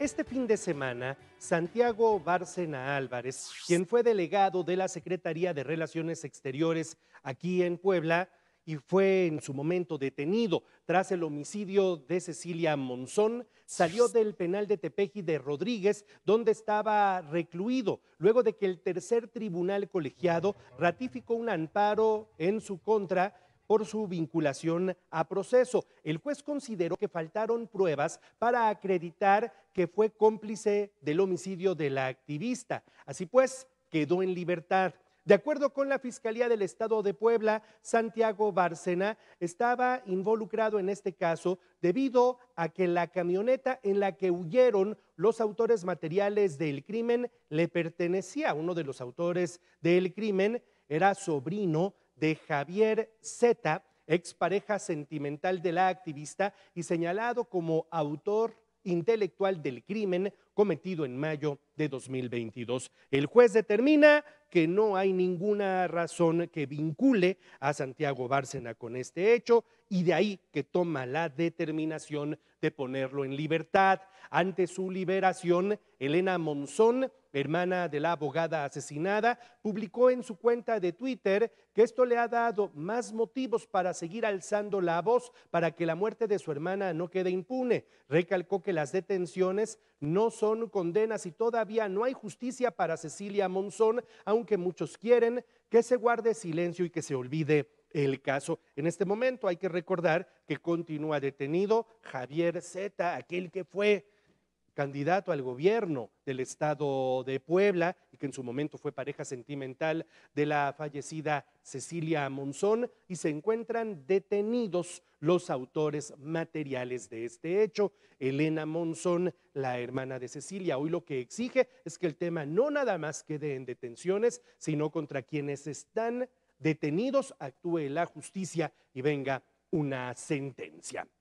Este fin de semana, Santiago Bárcena Álvarez, quien fue delegado de la Secretaría de Relaciones Exteriores aquí en Puebla y fue en su momento detenido tras el homicidio de Cecilia Monzón, salió del penal de Tepeji de Rodríguez, donde estaba recluido, luego de que el tercer tribunal colegiado ratificó un amparo en su contra por su vinculación a proceso. El juez consideró que faltaron pruebas para acreditar que fue cómplice del homicidio de la activista. Así pues, quedó en libertad. De acuerdo con la Fiscalía del Estado de Puebla, Santiago Bárcena estaba involucrado en este caso debido a que la camioneta en la que huyeron los autores materiales del crimen le pertenecía uno de los autores del crimen, era sobrino de Javier Zeta, expareja sentimental de la activista y señalado como autor intelectual del crimen cometido en mayo de 2022. El juez determina que no hay ninguna razón que vincule a Santiago Bárcena con este hecho y de ahí que toma la determinación de ponerlo en libertad. Ante su liberación, Elena Monzón, hermana de la abogada asesinada, publicó en su cuenta de Twitter que esto le ha dado más motivos para seguir alzando la voz para que la muerte de su hermana no quede impune. Recalcó que las detenciones no son son condenas y todavía no hay justicia para Cecilia Monzón, aunque muchos quieren que se guarde silencio y que se olvide el caso. En este momento hay que recordar que continúa detenido Javier Zeta, aquel que fue candidato al gobierno del estado de Puebla y que en su momento fue pareja sentimental de la fallecida Cecilia Monzón y se encuentran detenidos los autores materiales de este hecho. Elena Monzón, la hermana de Cecilia, hoy lo que exige es que el tema no nada más quede en detenciones, sino contra quienes están detenidos actúe la justicia y venga una sentencia.